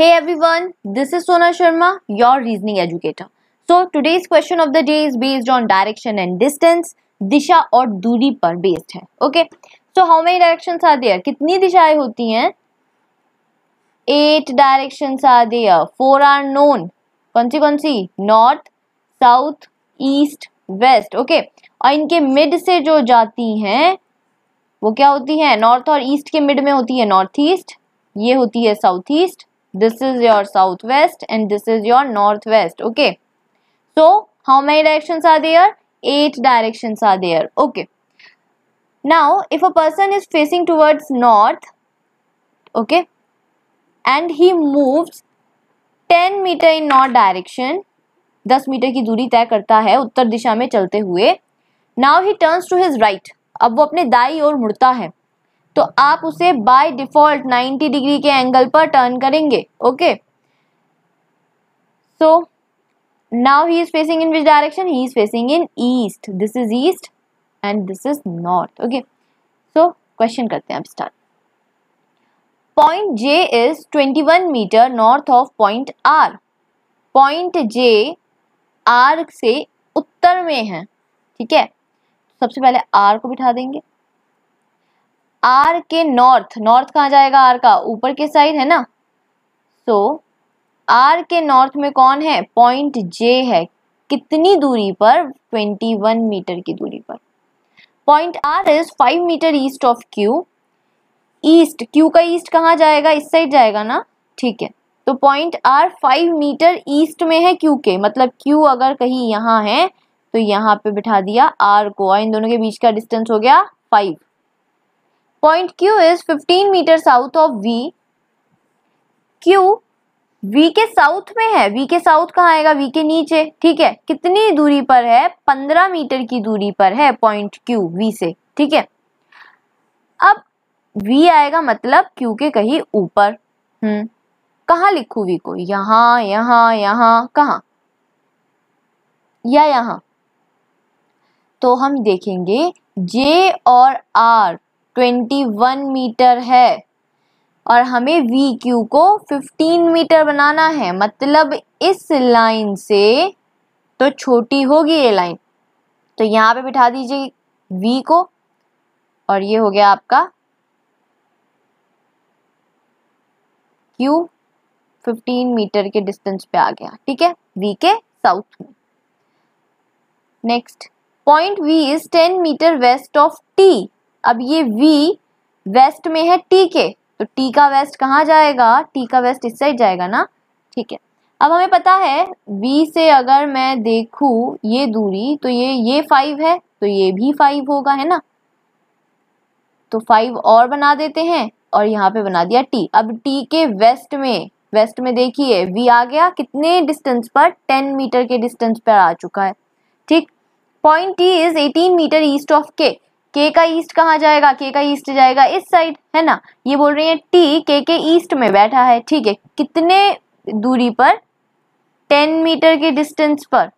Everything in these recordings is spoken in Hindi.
Hey everyone, this is Sona Sharma, your reasoning educator. So today's question of the day is based on direction and distance, दिशा और दूरी पर based है. Okay. So how many directions are there? कितनी दिशाएं होती हैं? Eight directions are there. Four are known. कौन सी कौन सी? North, South, East, West. Okay. और इनके मिड से जो जाती हैं वो क्या होती है नॉर्थ और ईस्ट के मिड में होती है नॉर्थ ईस्ट ये होती है south east this is your southwest and this is your northwest okay so how many directions are there eight directions are there okay now if a person is facing towards north okay and he moves 10 meter in north direction 10 meter ki duri tay karta hai uttar disha mein chalte hue now he turns to his right ab wo apne dai aur mudta hai तो आप उसे बाय डिफॉल्ट 90 डिग्री के एंगल पर टर्न करेंगे okay so now he is facing in which direction he is facing in east this is east and this is north okay so question करते हैं अब start point J is 21 meter north of point R point J R से उत्तर में है ठीक है सबसे पहले आर को बिठा देंगे आर के नॉर्थ नॉर्थ कहाँ जाएगा आर का ऊपर के साइड है ना सो so, आर के नॉर्थ में कौन है पॉइंट जे है कितनी दूरी पर 21 मीटर की दूरी पर point R is 5 meter east of Q east Q का ईस्ट कहाँ जाएगा इस साइड जाएगा ना ठीक है तो पॉइंट आर 5 मीटर ईस्ट में है क्यू के मतलब क्यू अगर कहीं यहाँ है तो यहाँ पे बिठा दिया आर को और इन दोनों के बीच का डिस्टेंस हो गया five point Q is 15 meter south of V. Q V के साउथ में है V के साउथ कहाँ आएगा V के नीचे ठीक है कितनी दूरी पर है 15 मीटर की दूरी पर है पॉइंट Q V से ठीक है अब V आएगा मतलब Q के कहीं ऊपर हम्म कहाँ लिखू V को यहाँ यहाँ यहाँ कहाँ या यहाँ तो हम देखेंगे J और R ट्वेंटी वन मीटर है और हमें वी क्यू को फिफ्टीन मीटर बनाना है मतलब इस लाइन से तो छोटी होगी ये लाइन तो यहाँ पे बिठा दीजिए वी को और ये हो गया आपका क्यू फिफ्टीन मीटर के डिस्टेंस पे आ गया ठीक है वी के साउथ में next point V is ten metre west of T अब ये वी वेस्ट में है टी के तो टी का वेस्ट कहाँ जाएगा टी का वेस्ट इस साइड जाएगा ना ठीक है अब हमें पता है वी से अगर मैं देखू ये दूरी तो ये ये फाइव है तो ये भी फाइव होगा है ना तो फाइव और बना देते हैं और यहाँ पे बना दिया टी अब टी के वेस्ट में वेस्ट में देखिए वी आ गया कितने डिस्टेंस पर टेन मीटर के डिस्टेंस पर आ चुका है ठीक point T is eighteen metre east of K के का ईस्ट कहाँ जाएगा के का ईस्ट जाएगा इस साइड है ना ये बोल रही है टी के के ईस्ट में बैठा है ठीक है कितने दूरी पर टेन मीटर के डिस्टेंस पर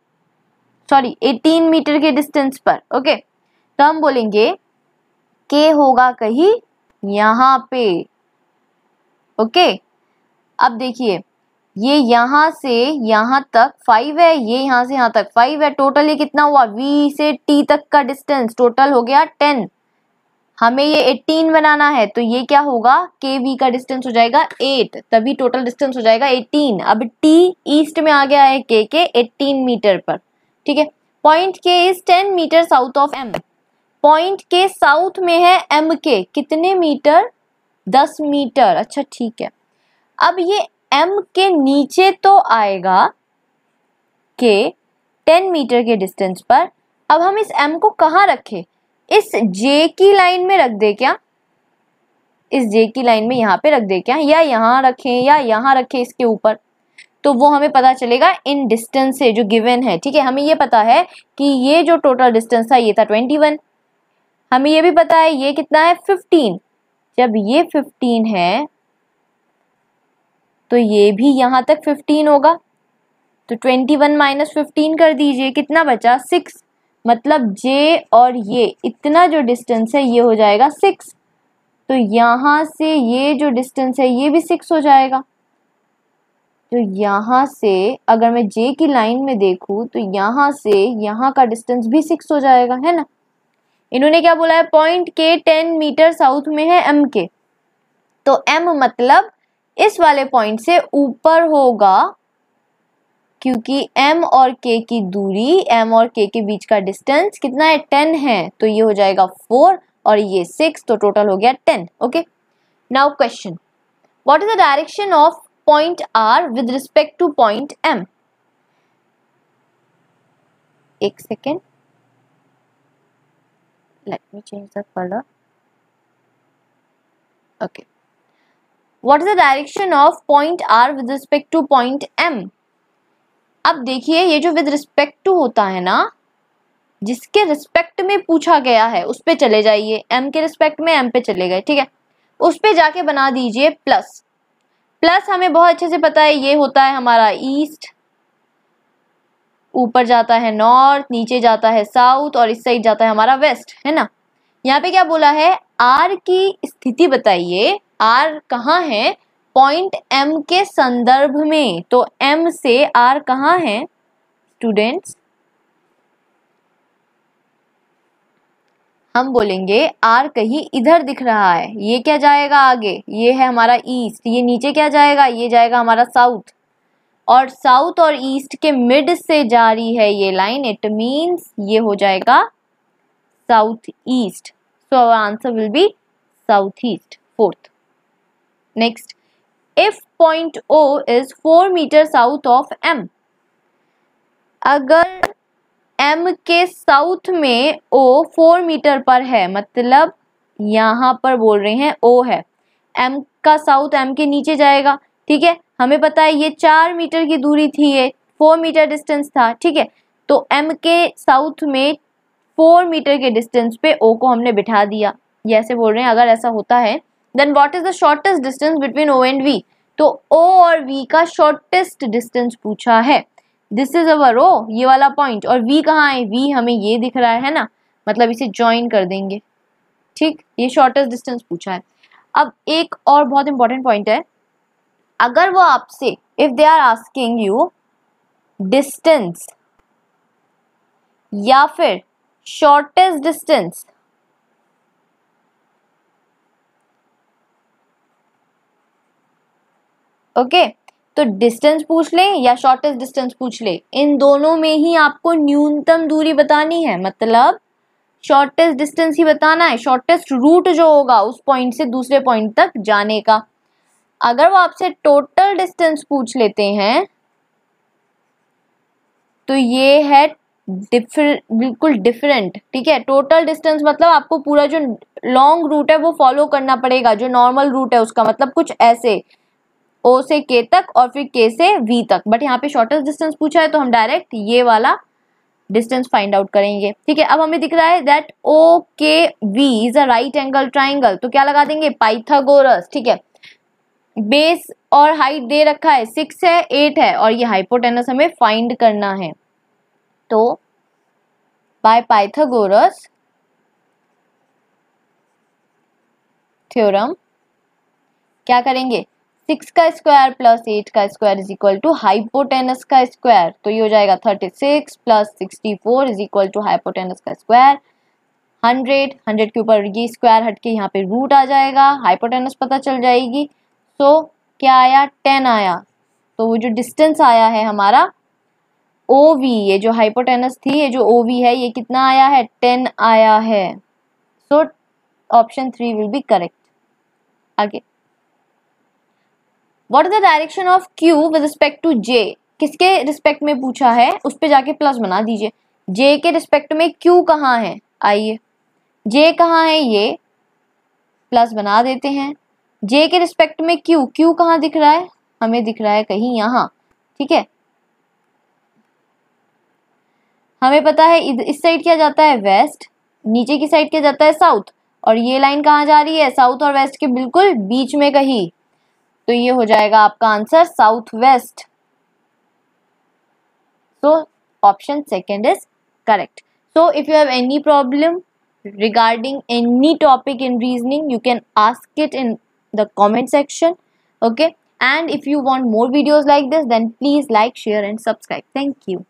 सॉरी एटीन मीटर के डिस्टेंस पर ओके तो हम बोलेंगे के होगा कहीं यहाँ पे ओके अब देखिए ये यहां से यहां तक फाइव है ये यहां से यहां तक फाइव है टोटल ये कितना हुआ वी से टी तक का डिस्टेंस टोटल हो गया टेन हमें ये एटीन बनाना है तो ये क्या होगा के वी का डिस्टेंस हो जाएगा एट तभी टोटल डिस्टेंस हो जाएगा एटीन अब टी ईस्ट में आ गया है के के एटीन मीटर पर ठीक है point K is ten metre south of M point K south में है एम के कितने मीटर दस मीटर अच्छा ठीक है अब ये एम के नीचे तो आएगा के टेन मीटर के डिस्टेंस पर अब हम इस एम को कहाँ रखें इस जे की लाइन में रख दे क्या इस जे की लाइन में यहाँ पे रख दे क्या या यहाँ रखें या यहाँ रखें इसके ऊपर तो वो हमें पता चलेगा इन डिस्टेंस से जो गिवन है ठीक है हमें ये पता है कि ये जो टोटल डिस्टेंस था ये था ट्वेंटी वन हमें ये भी पता है ये कितना है फिफ्टीन जब ये फिफ्टीन है तो ये भी यहाँ तक फिफ्टीन होगा तो ट्वेंटी वन माइनस फिफ्टीन कर दीजिए कितना बचा सिक्स मतलब जे और ये इतना जो डिस्टेंस है ये हो जाएगा सिक्स तो यहाँ से ये जो डिस्टेंस है ये भी सिक्स हो जाएगा तो यहाँ से अगर मैं जे की लाइन में देखूँ तो यहाँ से यहाँ का डिस्टेंस भी सिक्स हो जाएगा है ना इन्होंने क्या बोला है पॉइंट के टेन मीटर साउथ में है एम के तो एम मतलब इस वाले पॉइंट से ऊपर होगा क्योंकि m और k की दूरी m और k के बीच का डिस्टेंस कितना है 10 है तो ये हो जाएगा 4 और ये 6 तो टोटल हो गया 10 okay now question what is the direction of point r with respect to point m एक second let me change the colour okay what is the direction of point R with respect to point M अब देखिए ये जो विद रिस्पेक्ट टू होता है ना जिसके रिस्पेक्ट में पूछा गया है उस पर चले जाइए एम के रिस्पेक्ट में एम पे चले गए ठीक है उस पर जाके बना दीजिए प्लस प्लस हमें बहुत अच्छे से पता है ये होता है हमारा ईस्ट ऊपर जाता है नॉर्थ नीचे जाता है साउथ और इस साइड जाता है हमारा वेस्ट है ना यहाँ पे क्या बोला है आर की स्थिति बताइए आर कहाँ है पॉइंट एम के संदर्भ में तो एम से आर कहाँ है स्टूडेंट्स हम बोलेंगे आर कहीं इधर दिख रहा है ये क्या जाएगा आगे ये है हमारा ईस्ट ये नीचे क्या जाएगा ये जाएगा हमारा साउथ और साउथ और ईस्ट के मिड से जा रही है ये लाइन इट मीन्स ये हो जाएगा south east so our answer will be south east fourth next if point O is four metre south of M अगर एम के साउथ में ओ फोर मीटर पर है मतलब यहाँ पर बोल रहे हैं ओ है एम का साउथ एम के नीचे जाएगा ठीक है हमें पता है ये चार मीटर की दूरी थी ये फोर मीटर डिस्टेंस था ठीक है तो एम के साउथ में फोर मीटर के डिस्टेंस पे ओ को हमने बिठा दिया ये ऐसे बोल रहे हैं अगर ऐसा होता है then what is the shortest distance between O and V तो ओ और वी का शॉर्टेस्ट डिस्टेंस पूछा है दिस इज अवर ओ ये वाला पॉइंट और वी कहाँ है वी हमें ये दिख रहा है ना मतलब इसे ज्वाइन कर देंगे ठीक ये शॉर्टेस्ट डिस्टेंस पूछा है अब एक और बहुत इंपॉर्टेंट पॉइंट है अगर वो आपसे if they are asking you distance या फिर शॉर्टेस्ट डिस्टेंस ओके तो डिस्टेंस पूछ ले या शॉर्टेस्ट डिस्टेंस पूछ ले इन दोनों में ही आपको न्यूनतम दूरी बतानी है मतलब शॉर्टेस्ट डिस्टेंस ही बताना है शॉर्टेस्ट रूट जो होगा उस पॉइंट से दूसरे पॉइंट तक जाने का अगर वो आपसे टोटल डिस्टेंस पूछ लेते हैं तो ये है डिफर बिल्कुल डिफरेंट ठीक है टोटल डिस्टेंस मतलब आपको पूरा जो लॉन्ग रूट है वो फॉलो करना पड़ेगा जो नॉर्मल रूट है उसका मतलब कुछ ऐसे ओ से के तक और फिर के से वी तक बट यहाँ पे शॉर्टेस्ट डिस्टेंस पूछा है तो हम डायरेक्ट ये वाला डिस्टेंस फाइंड आउट करेंगे ठीक है अब हमें दिख रहा है that O K V is a right angle triangle तो क्या लगा देंगे पाइथागोरस ठीक है बेस और हाइट दे रखा है सिक्स है एट है और ये हाइपोटेनस हमें फाइंड करना है तो बाय पाइथागोरस थ्योरम क्या करेंगे सिक्स का स्क्वायर प्लस एट का square is equal to hypotenuse का स्क्वायर तो ये हो जाएगा thirty six plus sixty four is equal to hypotenuse का स्क्वायर हंड्रेड हंड्रेड के ऊपर ये स्क्वायर हट के यहाँ पे रूट आ जाएगा हाइपोटेनस पता चल जाएगी so, क्या आया टेन आया तो वो जो डिस्टेंस आया है हमारा ओ वी ये जो हाइपोटेनस थी ये जो ओ वी है ये कितना आया है टेन आया है so option three will be correct आगे what is the direction of Q with respect to J किसके रिस्पेक्ट में पूछा है उस पर जाके प्लस बना दीजिए जे के रिस्पेक्ट में क्यू कहाँ है आइए जे कहाँ है ये प्लस बना देते हैं जे के रिस्पेक्ट में क्यू क्यू कहाँ दिख रहा है हमें दिख रहा है कहीं यहाँ ठीक है हमें पता है इस साइड क्या जाता है वेस्ट नीचे की साइड क्या जाता है साउथ और ये लाइन कहाँ जा रही है साउथ और वेस्ट के बिल्कुल बीच में कहीं तो ये हो जाएगा आपका answer south west so option second is correct so if you have any problem regarding any topic in reasoning you can ask it in the comment section okay and if you want more videos like this then please like share and subscribe thank you